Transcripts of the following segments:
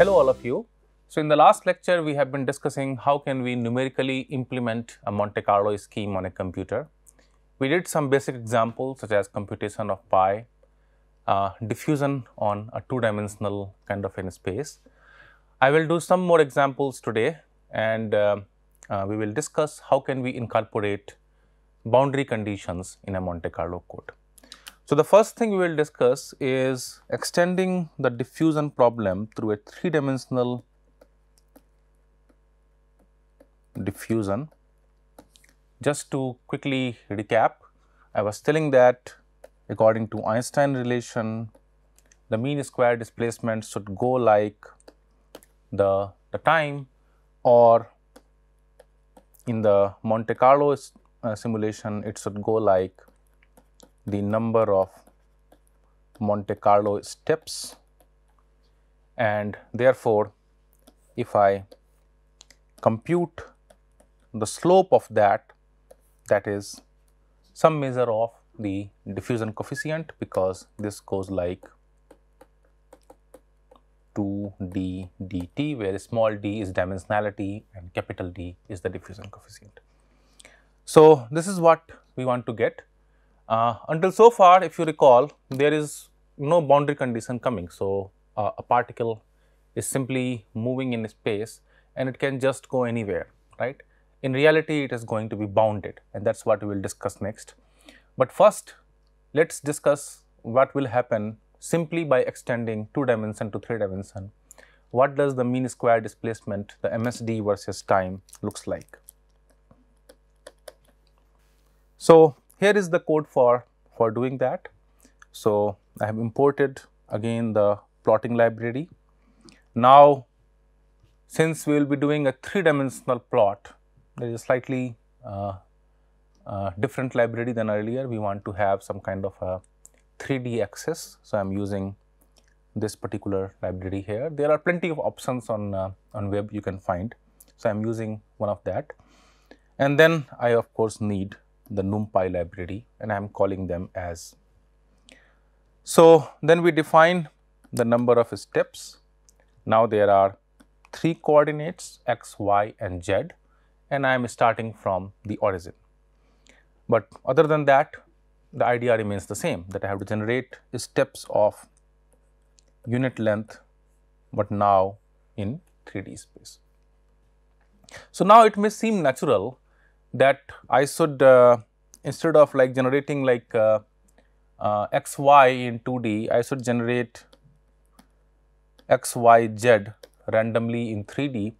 Hello all of you. So in the last lecture, we have been discussing how can we numerically implement a Monte Carlo scheme on a computer. We did some basic examples such as computation of pi, uh, diffusion on a two-dimensional kind of in space. I will do some more examples today and uh, uh, we will discuss how can we incorporate boundary conditions in a Monte Carlo code. So, the first thing we will discuss is extending the diffusion problem through a three dimensional diffusion. Just to quickly recap, I was telling that according to Einstein relation, the mean square displacement should go like the, the time or in the Monte Carlo uh, simulation, it should go like the number of Monte Carlo steps and therefore, if I compute the slope of that that is some measure of the diffusion coefficient because this goes like 2d dt where small d is dimensionality and capital D is the diffusion coefficient. So, this is what we want to get uh, until so far, if you recall, there is no boundary condition coming. So, uh, a particle is simply moving in space and it can just go anywhere, right. In reality, it is going to be bounded and that is what we will discuss next. But first, let us discuss what will happen simply by extending 2 dimension to 3 dimension. What does the mean square displacement, the MSD versus time looks like? So, here is the code for, for doing that. So, I have imported again the plotting library. Now, since we will be doing a three dimensional plot, there is a slightly uh, uh, different library than earlier. We want to have some kind of a 3D axis. So, I am using this particular library here. There are plenty of options on, uh, on web you can find. So, I am using one of that. And then I of course need the NumPy library and I am calling them as. So, then we define the number of steps. Now, there are three coordinates x, y and z and I am starting from the origin. But other than that, the idea remains the same that I have to generate steps of unit length, but now in 3D space. So, now it may seem natural that I should uh, instead of like generating like uh, uh, x y in 2D, I should generate x y z randomly in 3D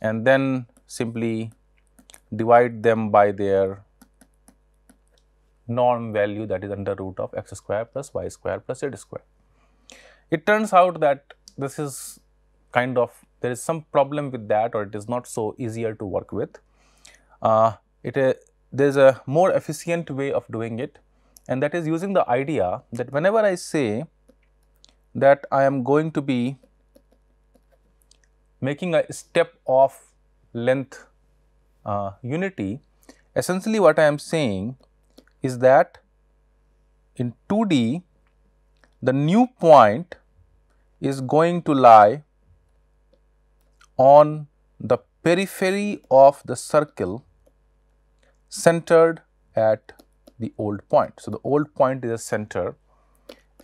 and then simply divide them by their norm value that is under root of x square plus y square plus z square. It turns out that this is kind of there is some problem with that or it is not so easier to work with. Uh, it uh, there is a more efficient way of doing it and that is using the idea that whenever I say that I am going to be making a step of length uh, unity, essentially what I am saying is that in 2D the new point is going to lie on the periphery of the circle centered at the old point. So, the old point is a center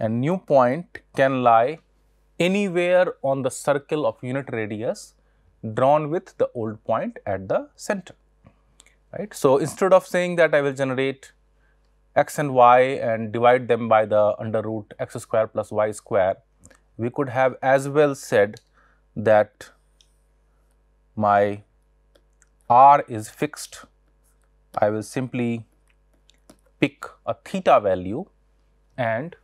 and new point can lie anywhere on the circle of unit radius drawn with the old point at the center. Right. So, instead of saying that I will generate x and y and divide them by the under root x square plus y square, we could have as well said that my r is fixed I will simply pick a theta value and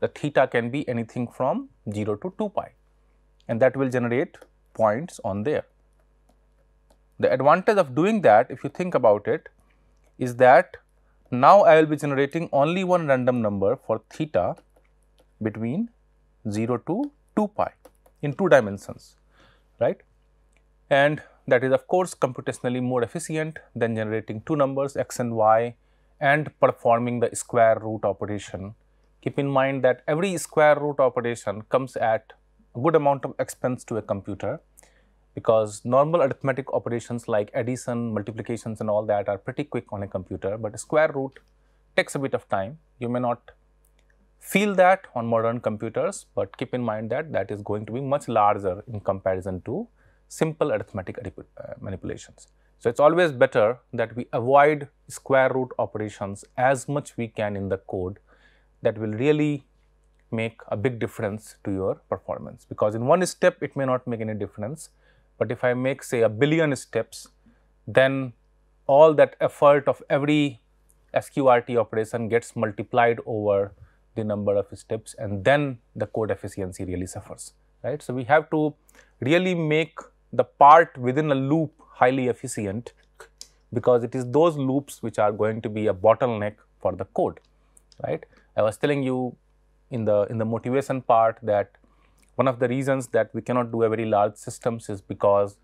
the theta can be anything from 0 to 2 pi and that will generate points on there. The advantage of doing that if you think about it is that now I will be generating only one random number for theta between 0 to 2 pi in two dimensions right and that is of course computationally more efficient than generating two numbers x and y and performing the square root operation. Keep in mind that every square root operation comes at a good amount of expense to a computer because normal arithmetic operations like addition, multiplications and all that are pretty quick on a computer, but a square root takes a bit of time. You may not feel that on modern computers, but keep in mind that that is going to be much larger in comparison to simple arithmetic uh, manipulations. So it's always better that we avoid square root operations as much we can in the code that will really make a big difference to your performance because in one step it may not make any difference, but if I make say a billion steps, then all that effort of every SQRT operation gets multiplied over the number of steps and then the code efficiency really suffers, right. So, we have to really make the part within a loop highly efficient because it is those loops which are going to be a bottleneck for the code, right. I was telling you in the, in the motivation part that one of the reasons that we cannot do a very large systems is because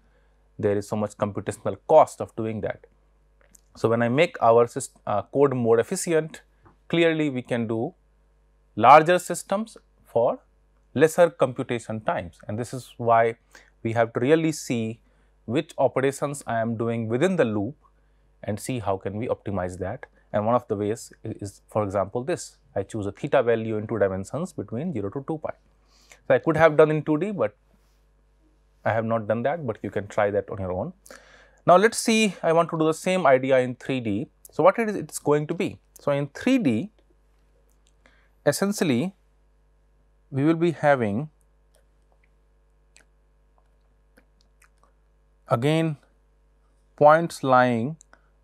there is so much computational cost of doing that. So, when I make our uh, code more efficient, clearly we can do larger systems for lesser computation times and this is why we have to really see which operations I am doing within the loop and see how can we optimize that. And one of the ways is for example this, I choose a theta value in two dimensions between 0 to 2 pi. So, I could have done in 2D, but I have not done that, but you can try that on your own. Now, let us see I want to do the same idea in 3D. So, what it is it is going to be? So, in 3D essentially we will be having again points lying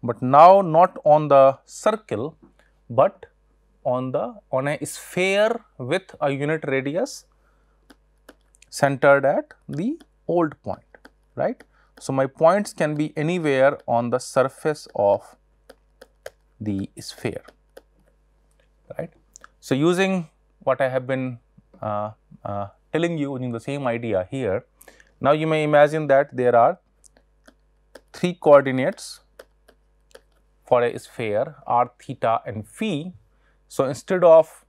but now not on the circle but on the on a sphere with a unit radius centered at the old point right. So, my points can be anywhere on the surface of the sphere right. So, using what I have been uh, uh, telling you using the same idea here. Now, you may imagine that there are three coordinates for a sphere r, theta and phi. So, instead of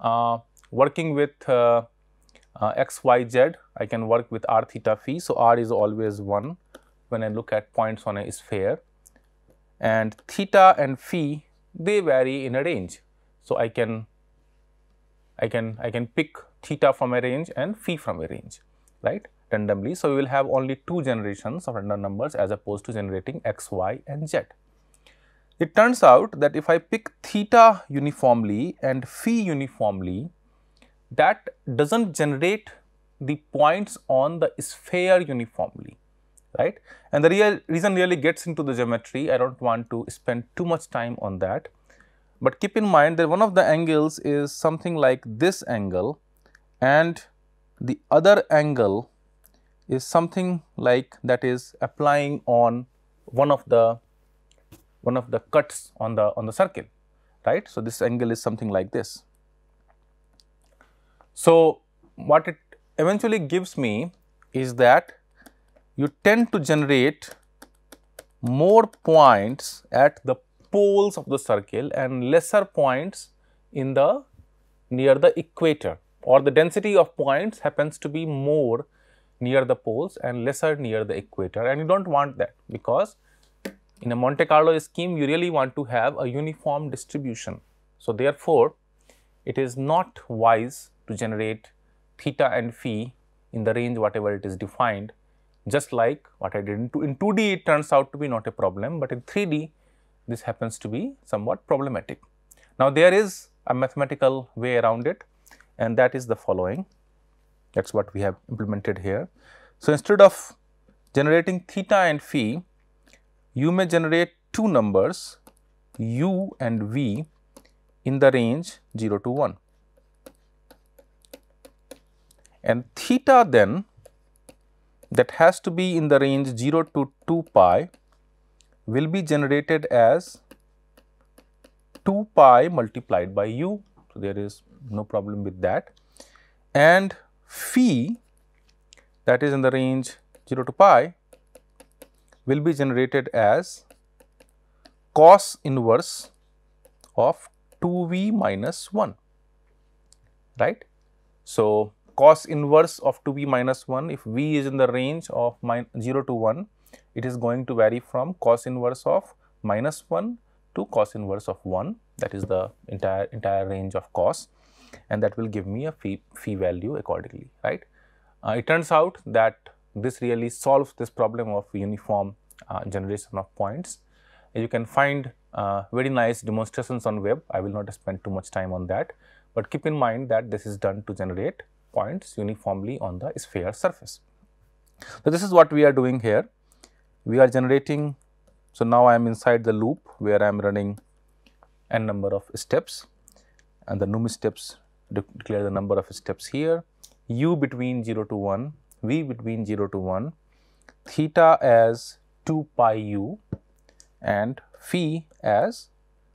uh, working with uh, uh, x, y, z, I can work with r, theta, phi. So, r is always 1 when I look at points on a sphere and theta and phi they vary in a range. So, I can I can I can pick theta from a range and phi from a range right randomly. So, we will have only two generations of random numbers as opposed to generating x, y and z. It turns out that if I pick theta uniformly and phi uniformly, that does not generate the points on the sphere uniformly, right. And the real reason really gets into the geometry, I do not want to spend too much time on that. But keep in mind that one of the angles is something like this angle and the other angle is something like that is applying on one of the one of the cuts on the on the circle right so this angle is something like this so what it eventually gives me is that you tend to generate more points at the poles of the circle and lesser points in the near the equator or the density of points happens to be more near the poles and lesser near the equator and you do not want that because in a Monte Carlo scheme you really want to have a uniform distribution. So, therefore, it is not wise to generate theta and phi in the range whatever it is defined just like what I did in, two, in 2D it turns out to be not a problem, but in 3D this happens to be somewhat problematic. Now, there is a mathematical way around it and that is the following that is what we have implemented here. So, instead of generating theta and phi, you may generate two numbers u and v in the range 0 to 1 and theta then that has to be in the range 0 to 2 pi will be generated as 2 pi multiplied by u. So, there is no problem with that and phi that is in the range 0 to pi will be generated as cos inverse of 2v minus 1, right. So, cos inverse of 2v minus 1 if v is in the range of 0 to 1, it is going to vary from cos inverse of minus 1 to cos inverse of 1 that is the entire entire range of cos and that will give me a fee, fee value accordingly, right. Uh, it turns out that this really solves this problem of uniform uh, generation of points. You can find uh, very nice demonstrations on web, I will not spend too much time on that, but keep in mind that this is done to generate points uniformly on the sphere surface. So, this is what we are doing here, we are generating, so now I am inside the loop where I am running n number of steps and the num steps declare the number of steps here, u between 0 to 1, v between 0 to 1, theta as 2 pi u and phi as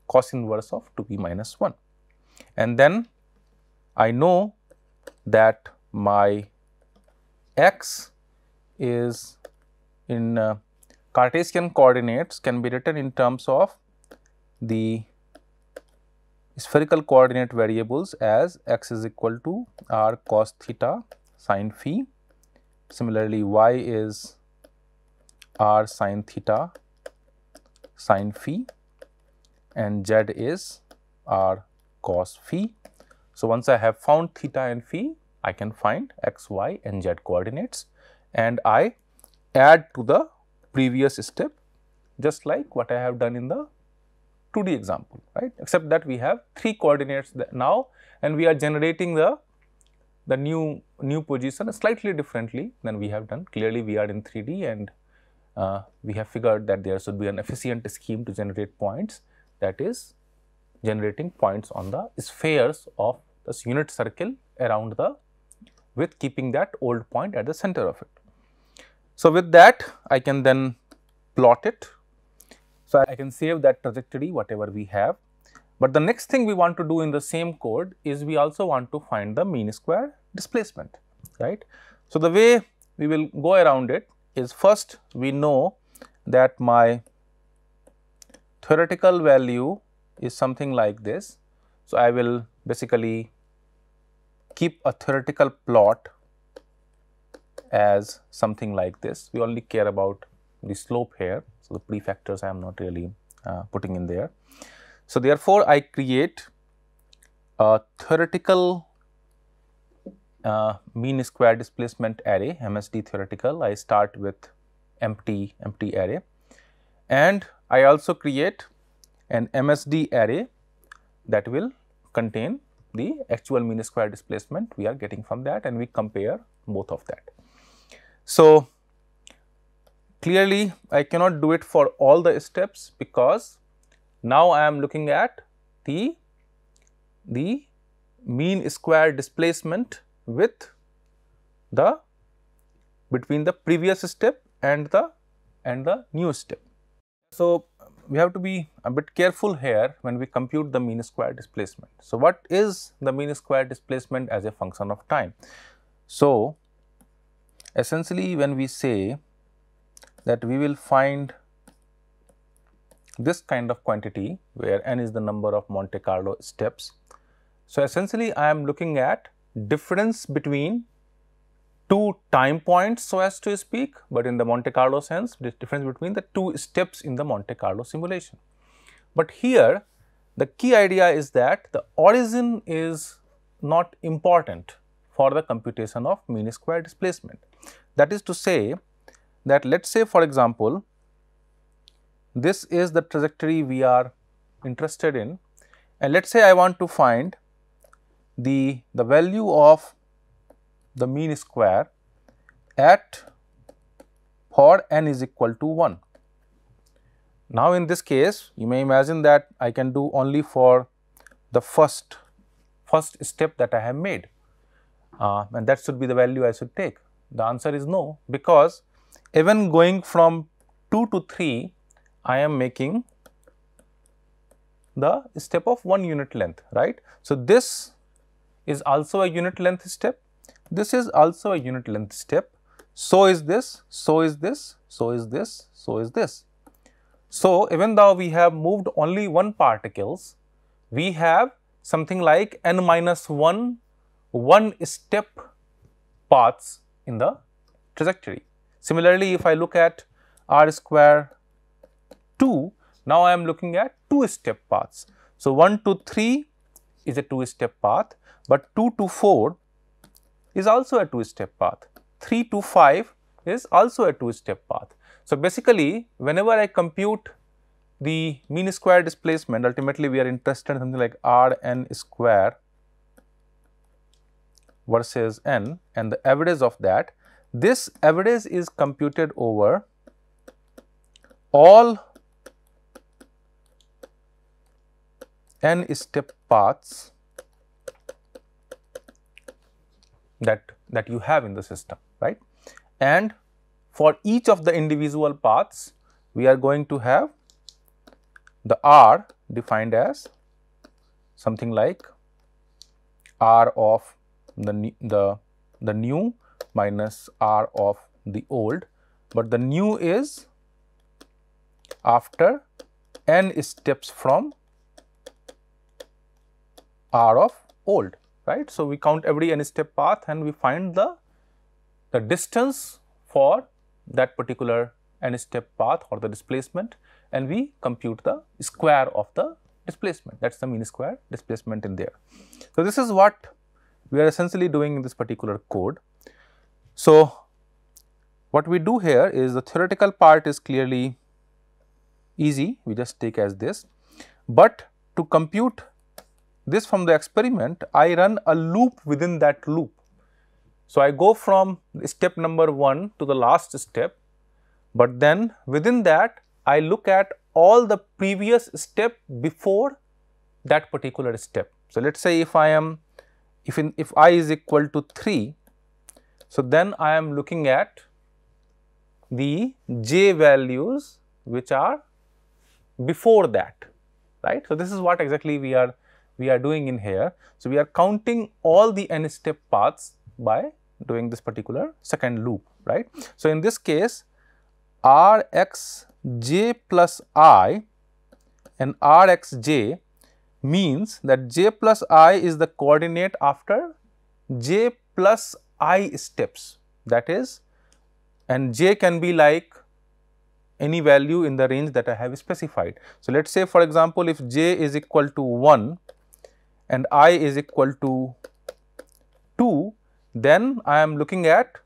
cos inverse of 2p minus 1. And then I know that my x is in uh, Cartesian coordinates can be written in terms of the spherical coordinate variables as x is equal to r cos theta sine phi. Similarly, y is r sine theta sine phi and z is r cos phi. So, once I have found theta and phi, I can find x, y and z coordinates and I add to the previous step just like what I have done in the 2D example, right? Except that we have three coordinates now and we are generating the, the new, new position slightly differently than we have done. Clearly, we are in 3D and uh, we have figured that there should be an efficient scheme to generate points that is generating points on the spheres of this unit circle around the with keeping that old point at the center of it. So, with that I can then plot it so, I can save that trajectory whatever we have. But the next thing we want to do in the same code is we also want to find the mean square displacement, right. So, the way we will go around it is first we know that my theoretical value is something like this. So, I will basically keep a theoretical plot as something like this. We only care about the slope here. So, the prefactors I am not really uh, putting in there. So, therefore, I create a theoretical uh, mean square displacement array MSD theoretical. I start with empty empty array and I also create an MSD array that will contain the actual mean square displacement we are getting from that and we compare both of that. So, Clearly, I cannot do it for all the steps because now I am looking at the, the mean square displacement with the between the previous step and the and the new step. So, we have to be a bit careful here when we compute the mean square displacement. So, what is the mean square displacement as a function of time? So, essentially when we say that we will find this kind of quantity where n is the number of Monte Carlo steps. So, essentially I am looking at difference between two time points so as to speak, but in the Monte Carlo sense the difference between the two steps in the Monte Carlo simulation. But here the key idea is that the origin is not important for the computation of mean square displacement. That is to say that let us say for example, this is the trajectory we are interested in and let us say I want to find the, the value of the mean square at for n is equal to 1. Now, in this case you may imagine that I can do only for the first first step that I have made uh, and that should be the value I should take. The answer is no because even going from 2 to 3, I am making the step of 1 unit length, right. So, this is also a unit length step, this is also a unit length step, so is this, so is this, so is this, so is this. So, even though we have moved only one particles, we have something like n minus 1, 1 step paths in the trajectory. Similarly, if I look at r square 2, now I am looking at two step paths. So, 1 to 3 is a two step path, but 2 to 4 is also a two step path, 3 to 5 is also a two step path. So, basically whenever I compute the mean square displacement ultimately we are interested in something like r n square versus n and the average of that this average is computed over all n step paths that that you have in the system right and for each of the individual paths we are going to have the r defined as something like r of the the the new minus R of the old, but the new is after n steps from R of old, right. So, we count every n step path and we find the, the distance for that particular n step path or the displacement and we compute the square of the displacement that is the mean square displacement in there. So, this is what we are essentially doing in this particular code. So, what we do here is the theoretical part is clearly easy, we just take as this, but to compute this from the experiment, I run a loop within that loop. So, I go from step number 1 to the last step, but then within that I look at all the previous step before that particular step. So, let us say if I am if in if i is equal to 3 so, then I am looking at the j values which are before that right. So, this is what exactly we are we are doing in here. So, we are counting all the n step paths by doing this particular second loop right. So, in this case r x j plus i and r x j means that j plus i is the coordinate after j plus i steps that is and j can be like any value in the range that I have specified. So, let us say for example, if j is equal to 1 and i is equal to 2, then I am looking at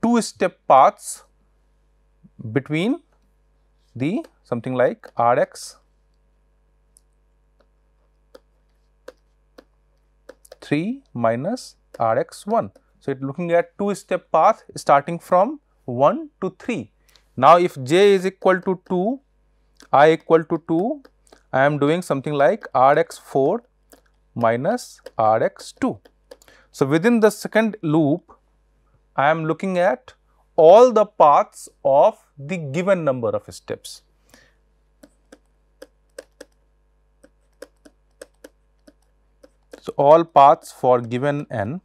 two step paths between the something like r x 3 minus r x 1. So, it looking at two step path starting from 1 to 3. Now, if j is equal to 2, i equal to 2, I am doing something like r x 4 minus r x 2. So, within the second loop, I am looking at all the paths of the given number of steps. So, all paths for given n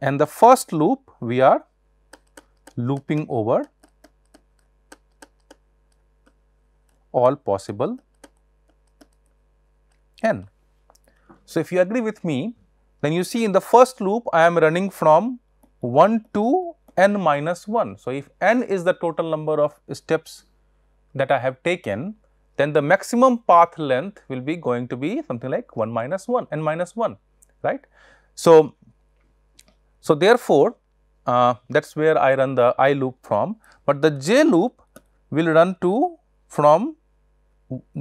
and the first loop we are looping over all possible n. So, if you agree with me, then you see in the first loop I am running from 1 to n minus 1. So, if n is the total number of steps that I have taken, then the maximum path length will be going to be something like 1 minus 1, n minus 1, right. So, so, therefore, uh, that is where I run the I loop from, but the j loop will run to from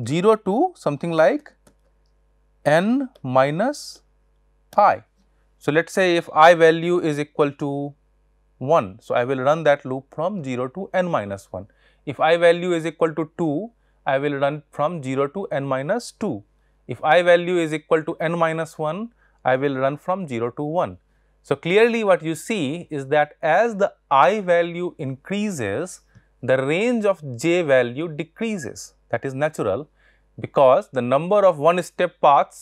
0 to something like n minus i. So, let us say if i value is equal to 1. So, I will run that loop from 0 to n minus 1. If i value is equal to 2, I will run from 0 to n minus 2. If i value is equal to n minus 1, I will run from 0 to 1. So, clearly what you see is that as the i value increases, the range of j value decreases that is natural because the number of one step paths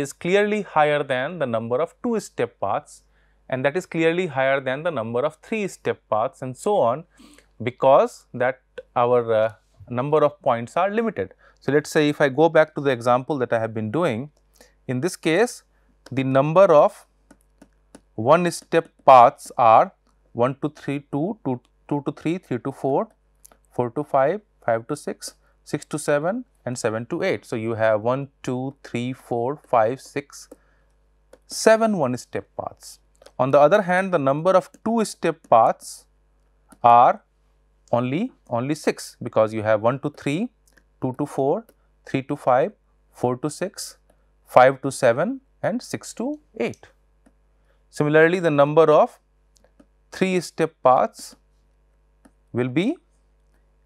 is clearly higher than the number of two step paths and that is clearly higher than the number of three step paths and so on because that our uh, number of points are limited. So, let us say if I go back to the example that I have been doing, in this case the number of one step paths are 1 to 3 2, 2, 2 to 3, 3 to 4, 4 to 5, 5 to 6, 6 to 7 and 7 to 8. So, you have 1, 2, 3, 4, 5, 6, 7 one step paths. On the other hand, the number of two step paths are only, only 6 because you have 1 to 3, 2 to 4, 3 to 5, 4 to 6, 5 to 7 and 6 to 8. Similarly, the number of three step paths will be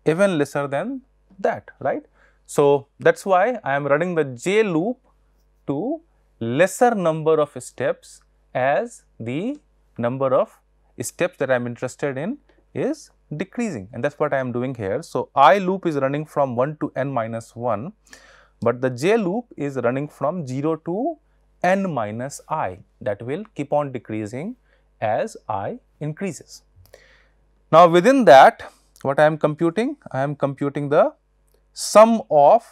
even lesser than that, right. So, that is why I am running the J loop to lesser number of steps as the number of steps that I am interested in is decreasing and that is what I am doing here. So, I loop is running from 1 to n minus 1, but the J loop is running from 0 to n minus i that will keep on decreasing as i increases. Now, within that what I am computing? I am computing the sum of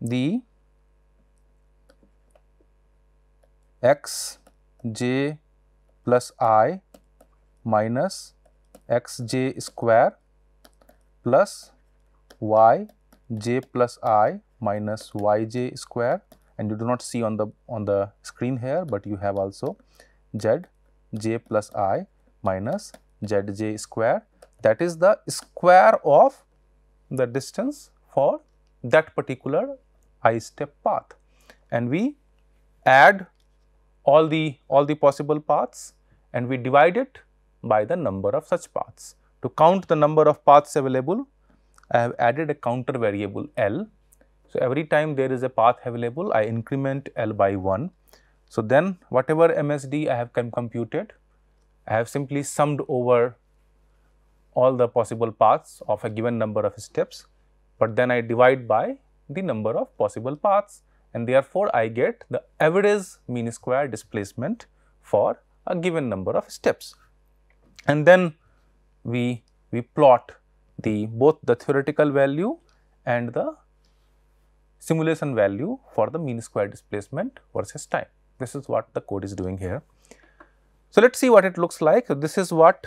the x j plus i minus x j square plus y j plus i minus y j square and you do not see on the on the screen here, but you have also z j plus i minus z j square that is the square of the distance for that particular i step path and we add all the all the possible paths and we divide it by the number of such paths. To count the number of paths available, I have added a counter variable L so, every time there is a path available, I increment L by 1. So, then whatever MSD I have computed, I have simply summed over all the possible paths of a given number of steps, but then I divide by the number of possible paths and therefore, I get the average mean square displacement for a given number of steps. And then we, we plot the both the theoretical value and the simulation value for the mean square displacement versus time. This is what the code is doing here. So, let us see what it looks like. This is what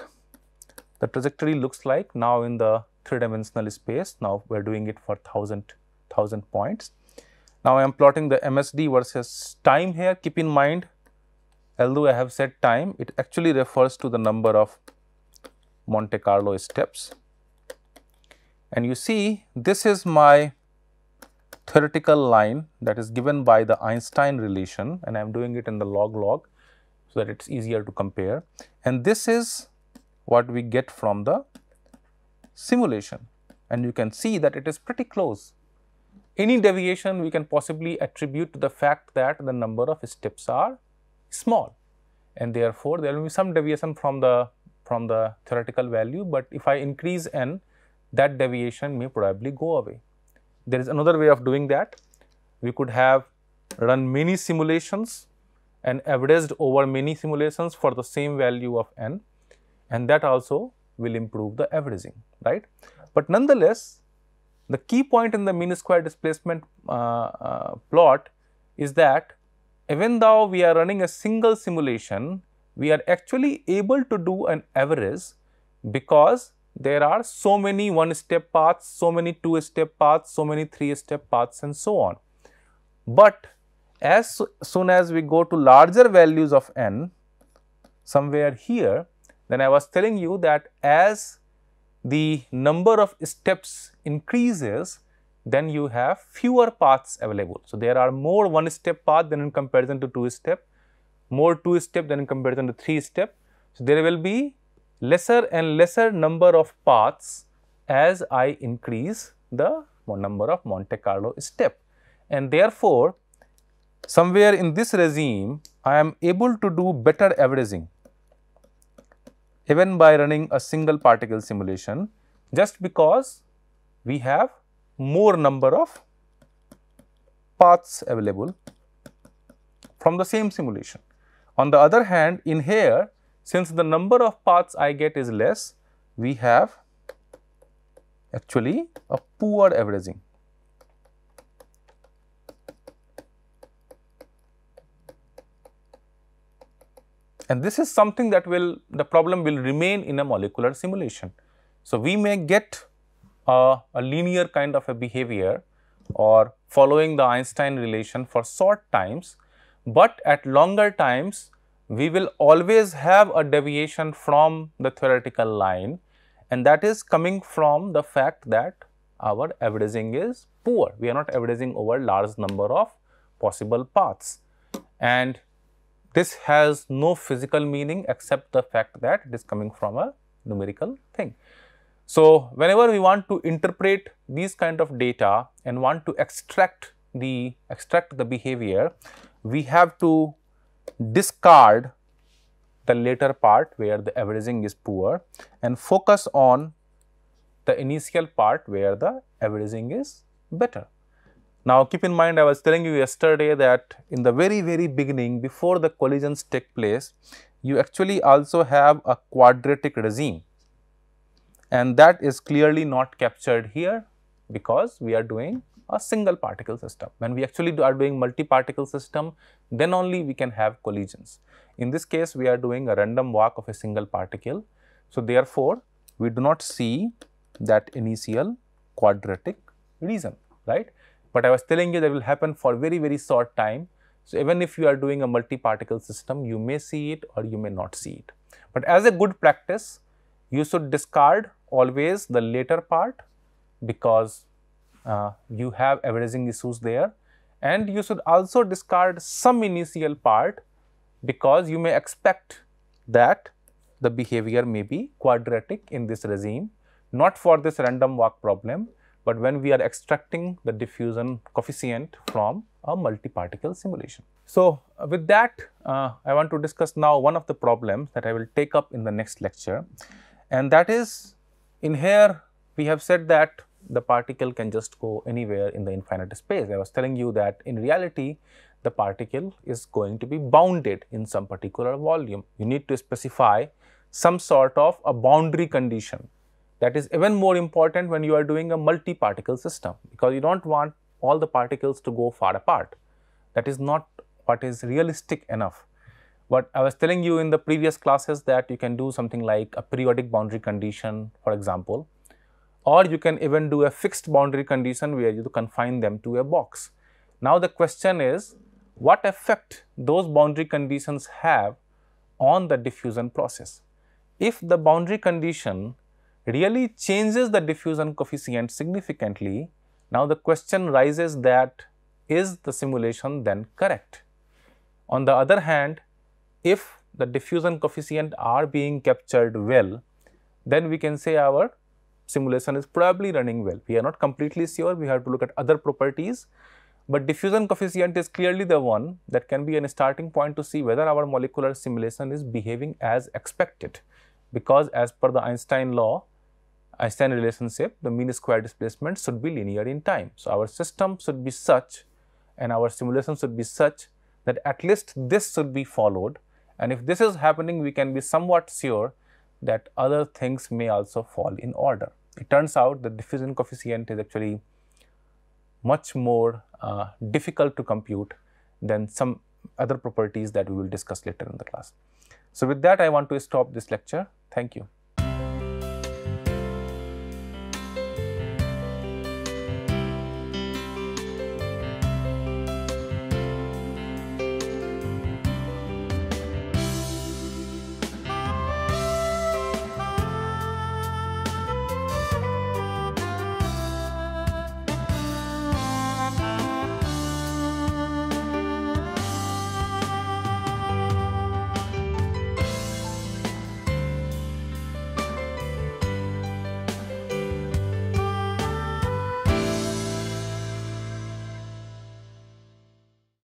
the trajectory looks like now in the three dimensional space. Now, we are doing it for 1000, points. Now, I am plotting the MSD versus time here. Keep in mind, although I have said time, it actually refers to the number of Monte Carlo steps. And you see, this is my theoretical line that is given by the Einstein relation and I am doing it in the log log so that it is easier to compare and this is what we get from the simulation and you can see that it is pretty close. Any deviation we can possibly attribute to the fact that the number of steps are small and therefore, there will be some deviation from the from the theoretical value, but if I increase n that deviation may probably go away. There is another way of doing that. We could have run many simulations and averaged over many simulations for the same value of n and that also will improve the averaging, right. But nonetheless, the key point in the mean square displacement uh, uh, plot is that even though we are running a single simulation, we are actually able to do an average because there are so many one step paths, so many two step paths, so many three step paths and so on. But as soon as we go to larger values of n somewhere here, then I was telling you that as the number of steps increases, then you have fewer paths available. So, there are more one step path than in comparison to two step, more two step than in comparison to three step. So, there will be lesser and lesser number of paths as I increase the number of Monte Carlo step. And therefore, somewhere in this regime, I am able to do better averaging even by running a single particle simulation just because we have more number of paths available from the same simulation. On the other hand, in here since the number of paths I get is less, we have actually a poor averaging. And this is something that will, the problem will remain in a molecular simulation. So, we may get a, a linear kind of a behavior or following the Einstein relation for short times, but at longer times we will always have a deviation from the theoretical line and that is coming from the fact that our averaging is poor. We are not averaging over large number of possible paths and this has no physical meaning except the fact that it is coming from a numerical thing. So, whenever we want to interpret these kind of data and want to extract the extract the behavior, we have to discard the later part where the averaging is poor and focus on the initial part where the averaging is better. Now, keep in mind I was telling you yesterday that in the very very beginning before the collisions take place, you actually also have a quadratic regime and that is clearly not captured here because we are doing a single particle system. When we actually do are doing multi-particle system, then only we can have collisions. In this case, we are doing a random walk of a single particle. So, therefore, we do not see that initial quadratic reason, right. But I was telling you that will happen for very, very short time. So, even if you are doing a multi-particle system, you may see it or you may not see it. But as a good practice, you should discard always the later part because uh, you have averaging issues there and you should also discard some initial part because you may expect that the behavior may be quadratic in this regime, not for this random walk problem, but when we are extracting the diffusion coefficient from a multi-particle simulation. So, uh, with that, uh, I want to discuss now one of the problems that I will take up in the next lecture and that is in here we have said that the particle can just go anywhere in the infinite space. I was telling you that in reality, the particle is going to be bounded in some particular volume. You need to specify some sort of a boundary condition. That is even more important when you are doing a multi-particle system because you do not want all the particles to go far apart. That is not what is realistic enough. What I was telling you in the previous classes that you can do something like a periodic boundary condition for example, or you can even do a fixed boundary condition where you confine them to a box. Now the question is what effect those boundary conditions have on the diffusion process. If the boundary condition really changes the diffusion coefficient significantly, now the question rises that is the simulation then correct? On the other hand, if the diffusion coefficient are being captured well, then we can say our simulation is probably running well. We are not completely sure, we have to look at other properties, but diffusion coefficient is clearly the one that can be a starting point to see whether our molecular simulation is behaving as expected. Because as per the Einstein law, Einstein relationship, the mean square displacement should be linear in time. So, our system should be such and our simulation should be such that at least this should be followed and if this is happening, we can be somewhat sure that other things may also fall in order it turns out that diffusion coefficient is actually much more uh, difficult to compute than some other properties that we will discuss later in the class. So, with that I want to stop this lecture. Thank you.